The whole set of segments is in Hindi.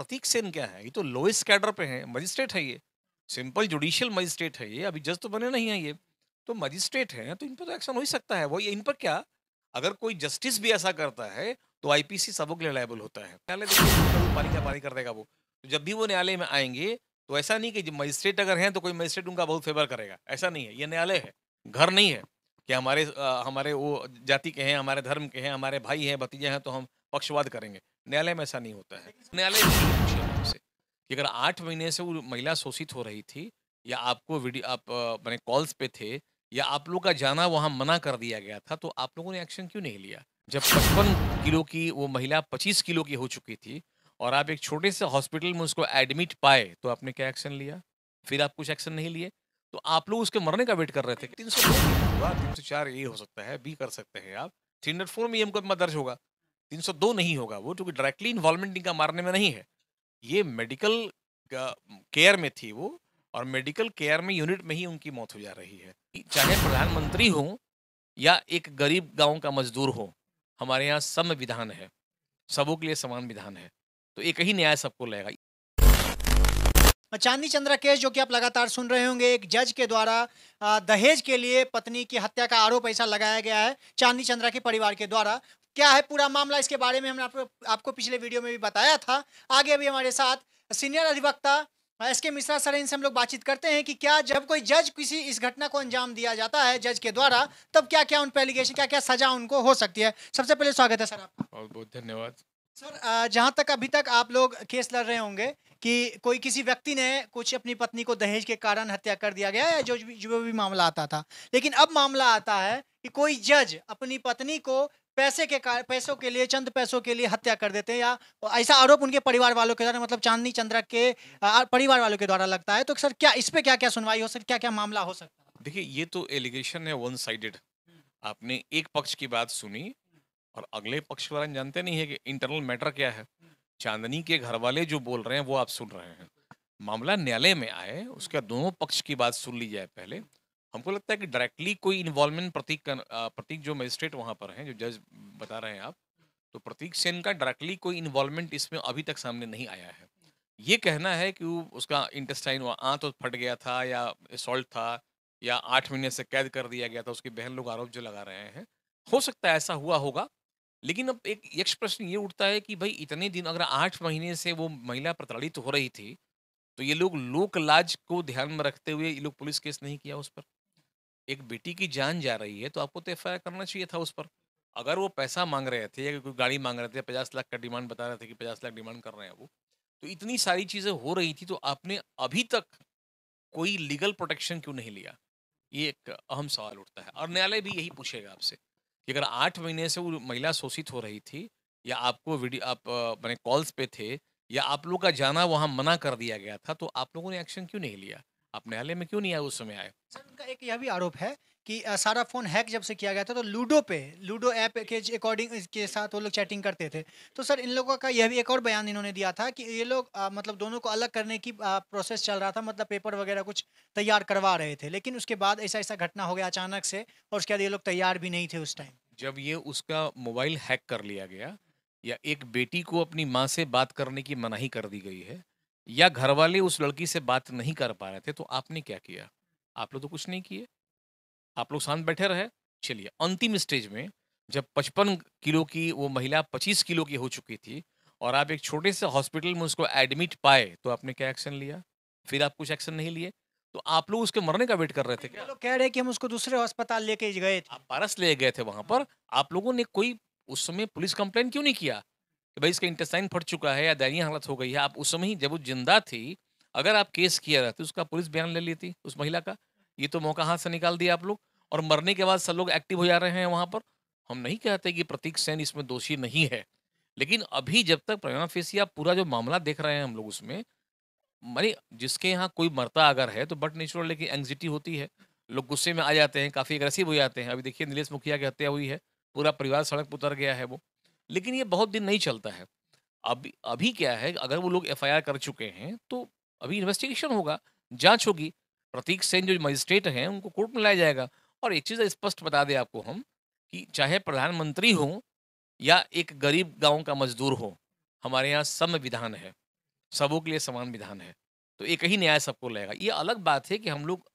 प्रतीक सेन क्या है ये तो लोएस्ट कैडर पे है मजिस्ट्रेट है ये सिंपल जुडिशियल मजिस्ट्रेट है ये अभी जज तो बने नहीं है ये तो मजिस्ट्रेट है तो इन पर तो एक्शन हो ही सकता है वही इन पर क्या अगर कोई जस्टिस भी ऐसा करता है तो आईपीसी सबों के लिए लाइबल होता है न्यायालय का कर देगा वो तो जब भी वो न्यायालय में आएंगे तो ऐसा नहीं कि मजिस्ट्रेट अगर हैं तो कोई मजिस्ट्रेट उनका बहुत फेवर करेगा ऐसा नहीं है ये न्यायालय है घर नहीं है कि हमारे आ, हमारे वो जाति के हैं हमारे धर्म के हैं हमारे भाई हैं भतीजे हैं तो हम पक्षवाद करेंगे न्यायालय में ऐसा नहीं होता है न्यायालय से कि अगर आठ महीने से वो महिला शोषित हो रही थी या आपको वीडियो आप मैंने कॉल्स पे थे या आप लोग का जाना वहाँ मना कर दिया गया था तो आप लोगों ने एक्शन क्यों नहीं लिया जब पचपन किलो की वो महिला पच्चीस किलो की हो चुकी थी और आप एक छोटे से हॉस्पिटल में उसको एडमिट पाए तो आपने क्या एक्शन लिया फिर आप कुछ एक्शन नहीं लिए तो आप लोग उसके मरने का वेट कर रहे थे तीन सौ तीन सौ चार ये हो सकता है बी कर सकते हैं आप थ्री हंड्रेड फोर में ये मुकदमा दर्ज होगा 302 नहीं होगा वो क्योंकि डायरेक्टली इन्वॉल्वमेंट इनका मारने में नहीं है ये मेडिकल केयर में थी वो और मेडिकल केयर में यूनिट में ही उनकी मौत हो जा रही है चाहे प्रधानमंत्री हो या एक गरीब गांव का मजदूर हो हमारे यहाँ सम विधान है सबों के लिए समान विधान है तो एक ही न्याय सबको लेगा चांदी चंद्रा केस जो कि आप लगातार सुन रहे होंगे एक जज के द्वारा दहेज के लिए पत्नी की हत्या का आरोप ऐसा लगाया गया है चांदी चंद्रा के परिवार के द्वारा क्या है पूरा मामला इसके बारे में हमने आपको आपको पिछले वीडियो में भी बताया था आगे भी हमारे साथ सीनियर अधिवक्ता एस के मिश्रा सर इनसे हम लोग बातचीत करते हैं कि क्या जब कोई जज किसी इस घटना को अंजाम दिया जाता है जज के द्वारा तब क्या क्या उन पर एलिगेशन क्या क्या सजा उनको हो सकती है सबसे पहले स्वागत है सर आपका बहुत बहुत धन्यवाद सर जहाँ तक अभी तक आप लोग केस लड़ रहे होंगे कि कोई किसी व्यक्ति ने कुछ अपनी पत्नी को दहेज के कारण हत्या कर दिया गया या जो जो भी मामला आता था लेकिन अब मामला आता है कि कोई जज अपनी पत्नी को पैसे के पैसों के लिए चंद पैसों के लिए हत्या कर देते हैं या ऐसा आरोप उनके परिवार वालों के द्वारा मतलब चांदनी चंद्रा के परिवार वालों के द्वारा लगता है तो सर क्या इस पे क्या क्या सुनवाई हो सर क्या क्या मामला हो सकता है देखिए ये तो एलिगेशन है वन साइडेड आपने एक पक्ष की बात सुनी और अगले पक्ष के बारे जानते नहीं है कि इंटरनल मैटर क्या है चांदनी के घर वाले जो बोल रहे हैं वो आप सुन रहे हैं मामला न्यायालय में आए उसका दोनों पक्ष की बात सुन ली जाए पहले हमको लगता है कि डायरेक्टली कोई इन्वॉल्वमेंट प्रतीक प्रतीक जो मजिस्ट्रेट वहाँ पर हैं जो जज बता रहे हैं आप तो प्रतीक सेन का डायरेक्टली कोई इन्वॉल्वमेंट इसमें अभी तक सामने नहीं आया है ये कहना है कि वो उसका इंटेस्टाइन आँत तो फट गया था या असोल्ट था या आठ महीने से कैद कर दिया गया था उसकी बहन लोग आरोप जो लगा रहे हैं हो सकता है ऐसा हुआ होगा लेकिन अब एक यक्ष प्रश्न ये उठता है कि भाई इतने दिन अगर आठ महीने से वो महिला प्रताड़ित हो रही थी तो ये लोग लोक लाज को ध्यान में रखते हुए ये लोग पुलिस केस नहीं किया उस पर एक बेटी की जान जा रही है तो आपको तो एफ करना चाहिए था उस पर अगर वो पैसा मांग रहे थे या कोई गाड़ी मांग रहे थे पचास लाख का डिमांड बता रहे थे कि पचास लाख डिमांड कर रहे हैं वो तो इतनी सारी चीज़ें हो रही थी तो आपने अभी तक कोई लीगल प्रोटेक्शन क्यों नहीं लिया ये एक अहम सवाल उठता है और न्यायालय भी यही पूछेगा आपसे कि अगर आठ महीने से वो महिला शोषित हो रही थी या आपको वीडियो आप मैंने कॉल्स पे थे या आप लोग का जाना वहाँ मना कर दिया गया था तो आप लोगों ने एक्शन क्यों नहीं लिया आप न्यायालय में क्यों नहीं आए उस समय आए सर उनका एक यह भी आरोप है कि सारा फोन हैक जब से किया गया था तो लूडो पे लूडो ऐप के अकॉर्डिंग के साथ वो लोग चैटिंग करते थे तो सर इन लोगों का यह भी एक और बयान इन्होंने दिया था कि ये लोग आ, मतलब दोनों को अलग करने की आ, प्रोसेस चल रहा था मतलब पेपर वगैरह कुछ तैयार करवा रहे थे लेकिन उसके बाद ऐसा ऐसा घटना हो गया अचानक से और उसके बाद ये लोग तैयार भी नहीं थे उस टाइम जब ये उसका मोबाइल हैक कर लिया गया या एक बेटी को अपनी माँ से बात करने की मनाही कर दी गई है या घर वाले उस लड़की से बात नहीं कर पा रहे थे तो आपने क्या किया आप लोग तो कुछ नहीं किए आप लोग शांत बैठे रहे चलिए अंतिम स्टेज में जब पचपन किलो की वो महिला पच्चीस किलो की हो चुकी थी और आप एक छोटे से हॉस्पिटल में उसको एडमिट पाए तो आपने क्या एक्शन लिया फिर आप कुछ एक्शन नहीं लिए तो आप लोग उसके मरने का वेट कर रहे थे क्या लोग कह रहे कि हम उसको दूसरे अस्पताल लेके गए थे आप पारस ले गए थे वहां पर आप लोगों ने कोई उस समय पुलिस कंप्लेन क्यों नहीं किया कि भाई इसका इंटेस्टाइन फट चुका है या दयनीय हालत हो गई है आप उस समय ही जब वो जिंदा थी अगर आप केस किया रहते उसका पुलिस बयान ले लेती उस महिला का ये तो मौका हाथ से निकाल दिया आप लोग और मरने के बाद सब लोग एक्टिव हो जा रहे हैं वहाँ पर हम नहीं कहते कि प्रतीक सेन इसमें दोषी नहीं है लेकिन अभी जब तक प्रवीणा फेसिया पूरा जो मामला देख रहे हैं हम लोग उसमें मानी जिसके यहाँ कोई मरता अगर है तो बट नेचुरल लेकिन एंगजिटी होती है लोग गुस्से में आ जाते हैं काफ़ी अग्रेसिव हो जाते हैं अभी देखिए नीलेष मुखिया की हत्या हुई है पूरा परिवार सड़क पर उतर गया है वो लेकिन ये बहुत दिन नहीं चलता है अभी अभी क्या है अगर वो लोग एफ कर चुके हैं तो अभी इन्वेस्टिगेशन होगा जांच होगी प्रतीक सेन जो मजिस्ट्रेट हैं उनको कोर्ट में लाया जाएगा और एक चीज़ स्पष्ट बता दें आपको हम कि चाहे प्रधानमंत्री हो या एक गरीब गांव का मजदूर हो हमारे यहाँ सम विधान है सबों के लिए समान विधान है तो एक ही न्याय सबको लेगा ये अलग बात है कि हम लोग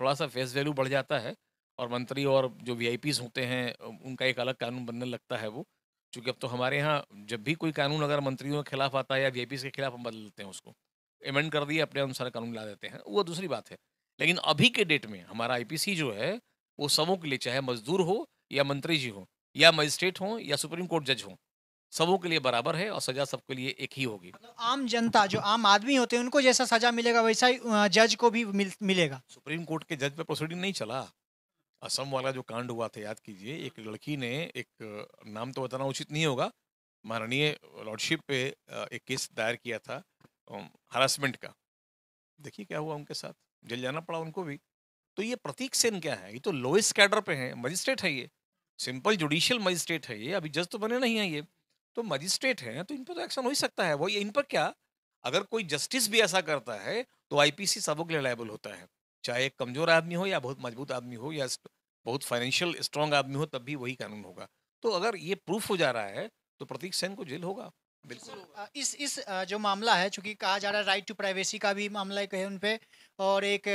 थोड़ा सा फेस वैल्यू बढ़ जाता है और मंत्री और जो वी होते हैं उनका एक अलग कानून बनने लगता है वो चूंकि अब तो हमारे यहाँ जब भी कोई कानून अगर मंत्रियों के खिलाफ आता है या वी के खिलाफ हम बदल देते हैं उसको एमेंड कर दिए अपने अनुसार कानून ला देते हैं वो दूसरी बात है लेकिन अभी के डेट में हमारा आईपीसी जो है वो सबों के लिए चाहे मजदूर हो या मंत्री जी हो या मजिस्ट्रेट हो या सुप्रीम कोर्ट जज हो सबों के लिए बराबर है और सजा सबके लिए एक ही होगी मतलब आम जनता जो आम आदमी होते हैं उनको जैसा सजा मिलेगा वैसा ही जज को भी मिल, मिलेगा सुप्रीम कोर्ट के जज पे प्रोसीडिंग नहीं चला असम वाला जो कांड हुआ था याद कीजिए एक लड़की ने एक नाम तो बताना उचित नहीं होगा माननीय लॉर्डशिप पे एक केस दायर किया था हरासमेंट का देखिए क्या हुआ उनके साथ जेल जाना पड़ा उनको भी तो ये प्रतीक सेन क्या है ये तो लोएस्ट कैडर पे है मजिस्ट्रेट है ये सिंपल जुडिशियल मजिस्ट्रेट है ये अभी जज तो बने नहीं है ये तो मजिस्ट्रेट है तो इन पर तो एक्शन हो ही सकता है वही इन पर क्या अगर कोई जस्टिस भी ऐसा करता है तो आईपीसी सबों के लिए लाइबल होता है चाहे एक कमजोर आदमी हो या बहुत मजबूत आदमी हो या बहुत फाइनेंशियल स्ट्रांग आदमी हो तब भी वही कानून होगा तो अगर ये प्रूफ हो जा रहा है तो प्रतीक सेन को जेल होगा बिल्कुल इस इस जो मामला है चूंकि कहा जा रहा है राइट टू प्राइवेसी का भी मामला एक है उन पे और एक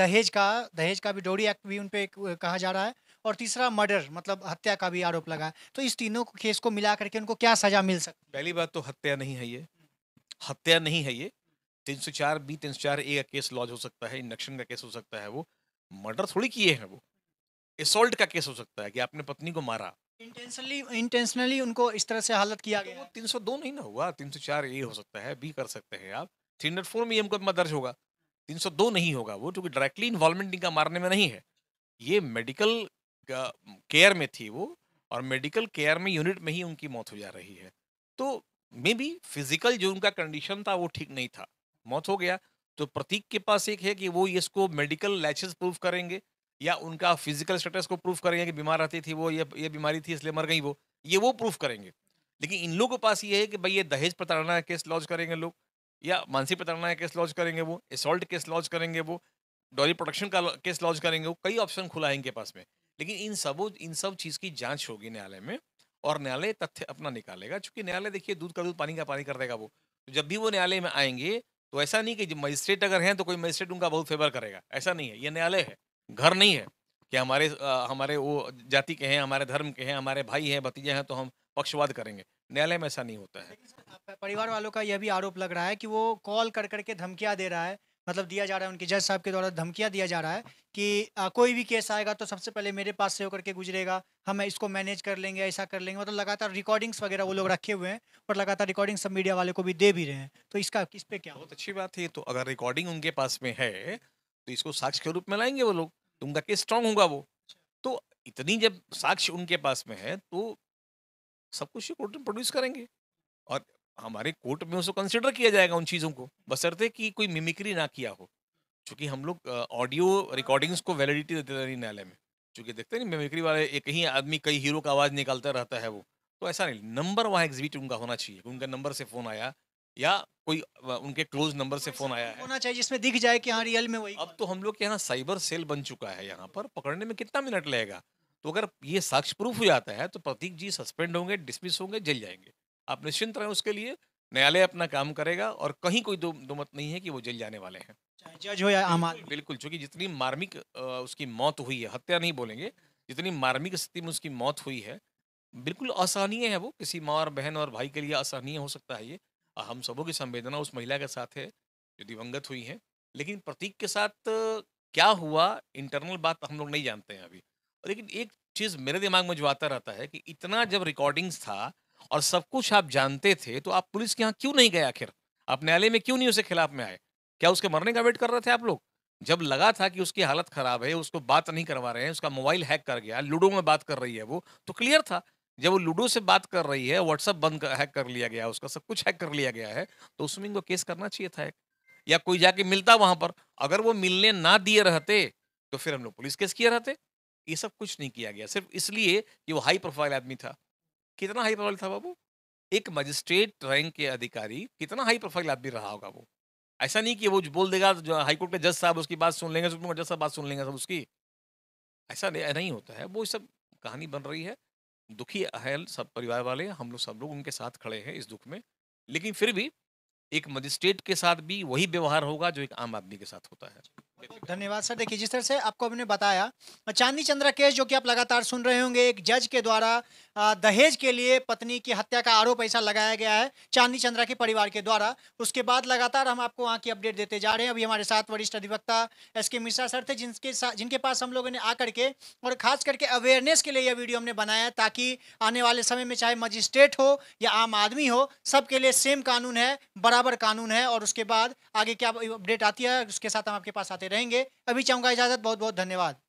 दहेज का दहेज का भी डोरी एक्ट भी उन कहा जा रहा है और तीसरा मर्डर मतलब हत्या का भी आरोप लगा है तो इस तीनों केस को मिला करके उनको क्या सजा मिल सकती पहली बात तो हत्या नहीं है ये हत्या नहीं है ये तीन सौ चार बी तीन सौ चार ए का केस लॉज हो सकता है इंडक्शन का केस हो सकता है वो मर्डर थोड़ी किए हैं वो असोल्ट का केस हो सकता है कि आपने पत्नी को मारा इंटेंशनली इंटेंशनली उनको इस तरह से हालत किया तो गया तीन सौ दो नहीं ना हुआ तीन सौ चार ए हो सकता है बी कर सकते हैं आप थ्री हंड्रेड फोर में ये मुकदमा दर्ज होगा तीन सौ दो नहीं होगा वो क्योंकि डायरेक्टली इन्वॉल्वमेंट इनका मारने में नहीं है ये मेडिकल केयर में थी वो और मेडिकल केयर में यूनिट में ही उनकी मौत हो जा रही है तो मे बी फिजिकल जो उनका कंडीशन था वो ठीक नहीं था मौत हो गया तो प्रतीक के पास एक है कि वो इसको मेडिकल लैचेस प्रूफ करेंगे या उनका फिजिकल स्टेटस को प्रूफ करेंगे कि बीमार रहती थी वो ये ये बीमारी थी इसलिए मर गई वो ये वो प्रूफ करेंगे लेकिन इन लोगों के पास ये है कि भाई ये दहेज प्रताड़ना केस लॉन्च करेंगे लोग या मानसिक प्रताड़ना केस लॉन्च करेंगे वो असॉल्ट केस लॉन्च करेंगे वो डॉली प्रोटेक्शन का केस लॉन्च करेंगे वो कई ऑप्शन खुला है इनके पास में लेकिन इन सबों इन सब चीज़ की जाँच होगी न्यायालय में और न्यायालय तथ्य अपना निकालेगा चूंकि न्यायालय देखिए दूध का दूध पानी का पानी कर देगा वो तो जब भी वो न्यायालय में आएंगे तो ऐसा नहीं कि मजिस्ट्रेट अगर हैं तो कोई मजिस्ट्रेट उनका बहुत फेवर करेगा ऐसा नहीं है ये न्यायालय है घर नहीं है कि हमारे आ, हमारे वो जाति के हैं हमारे धर्म के हैं हमारे भाई हैं भतीजे हैं तो हम पक्षवाद करेंगे न्यायालय में ऐसा नहीं होता है परिवार वालों का यह भी आरोप लग रहा है कि वो कॉल कर करके धमकियाँ दे रहा है मतलब दिया जा रहा है उनके जज साहब के द्वारा धमकियाँ दिया जा रहा है कि आ, कोई भी केस आएगा तो सबसे पहले मेरे पास से होकर के गुजरेगा हम इसको मैनेज कर लेंगे ऐसा कर लेंगे मतलब लगातार रिकॉर्डिंग्स वगैरह वो लोग रखे हुए हैं और लगातार रिकॉर्डिंग सब मीडिया वाले को भी दे भी रहे हैं तो इसका इस पर क्या बहुत अच्छी बात है तो अगर रिकॉर्डिंग उनके पास में है तो इसको साक्ष्य के रूप में लाएंगे वो लोग तो उनका केस स्ट्रांग होगा वो तो इतनी जब साक्ष्य उनके पास में है तो सब कुछ प्रोड्यूस करेंगे और हमारे कोर्ट में उसको कंसिडर किया जाएगा उन चीज़ों को बसरते कि कोई मिमिक्री ना किया हो चूँकि हम लोग ऑडियो रिकॉर्डिंग्स को वैलिडिटी देते रहे न्यायालय में चूँकि देखते हैं मिमिक्री वाले एक ही आदमी कई हीरो का आवाज़ निकालता रहता है वो तो ऐसा नहीं नंबर वहाँ एग्जिबिट उनका होना चाहिए उनका नंबर से फ़ोन आया या कोई उनके क्लोज नंबर से फोन आया है होना चाहिए जिसमें दिख जाए कि हाँ रियल में वही अब तो हम लोग के यहाँ साइबर सेल बन चुका है यहाँ पर पकड़ने में कितना मिनट लगेगा तो अगर ये साक्ष्य प्रूफ हो जाता है तो प्रतीक जी सस्पेंड होंगे डिसमिस होंगे जल जाएंगे आप निश्चिंत रहें उसके लिए न्यायालय अपना काम करेगा और कहीं कोई दो, दो मत नहीं है कि वो जेल जाने वाले हैं जज हो या आम आदमी बिल्कुल चूंकि जितनी मार्मिक उसकी मौत हुई है हत्या नहीं बोलेंगे जितनी मार्मिक स्थिति में उसकी मौत हुई है बिल्कुल असहनीय है वो किसी माँ और बहन और भाई के लिए असहनीय हो सकता है ये हम सबों की संवेदना उस महिला के साथ है जो दिवंगत हुई है लेकिन प्रतीक के साथ क्या हुआ इंटरनल बात हम लोग नहीं जानते हैं अभी लेकिन एक चीज़ मेरे दिमाग में जो आता रहता है कि इतना जब रिकॉर्डिंग्स था और सब कुछ आप जानते थे तो आप पुलिस के यहाँ क्यों नहीं गए आखिर आप न्यायालय में क्यों नहीं उसके खिलाफ में आए क्या उसके मरने का वेट कर रहे थे आप लोग जब लगा था कि उसकी हालत खराब है उसको बात नहीं करवा रहे हैं उसका मोबाइल हैक कर गया लूडो में बात कर रही है वो तो क्लियर था जब वो लूडो से बात कर रही है व्हाट्सअप बंद कर, हैक कर लिया गया उसका सब कुछ हैक कर लिया गया है तो उसमें इनको केस करना चाहिए था या कोई जाके मिलता वहां पर अगर वो मिलने ना दिए रहते तो फिर हम लोग पुलिस केस किए रहते ये सब कुछ नहीं किया गया सिर्फ इसलिए कि वो हाई प्रोफाइल आदमी था कितना हाई प्रोफाइल था बाबू एक मजिस्ट्रेट रैंक के अधिकारी कितना हाई प्रोफाइल आदमी रहा होगा वो ऐसा नहीं कि वो बोल देगा तो हाईकोर्ट के जज साहब उसकी बात सुन लेंगे सुप्रीम कोर्ट जज साहब बात सुन लेंगे सब उसकी ऐसा नहीं होता है वो सब कहानी बन रही है दुखी अहल सब परिवार वाले हम लोग सब लोग उनके साथ खड़े हैं इस दुख में लेकिन फिर भी एक मजिस्ट्रेट के साथ भी वही व्यवहार होगा जो एक आम आदमी के साथ होता है धन्यवाद सर देखिए जिस तरह से आपको हमने बताया चांदी चंद्रा केस जो कि आप लगातार सुन रहे होंगे एक जज के द्वारा दहेज के लिए पत्नी की हत्या का आरोप ऐसा लगाया गया है चांदी चंद्रा के परिवार के द्वारा उसके बाद लगातार हम आपको वहाँ की अपडेट देते जा रहे हैं अभी हमारे साथ वरिष्ठ अधिवक्ता एस के मिश्रा सर थे जिनके जिनके पास हम लोगों ने आकर के और खास करके अवेयरनेस के लिए यह वीडियो हमने बनाया ताकि आने वाले समय में चाहे मजिस्ट्रेट हो या आम आदमी हो सबके लिए सेम कानून है बराबर कानून है और उसके बाद आगे क्या अपडेट आती है उसके साथ हम आपके पास आते रहेंगे अभी चाहूंगा इजाज़त बहुत बहुत धन्यवाद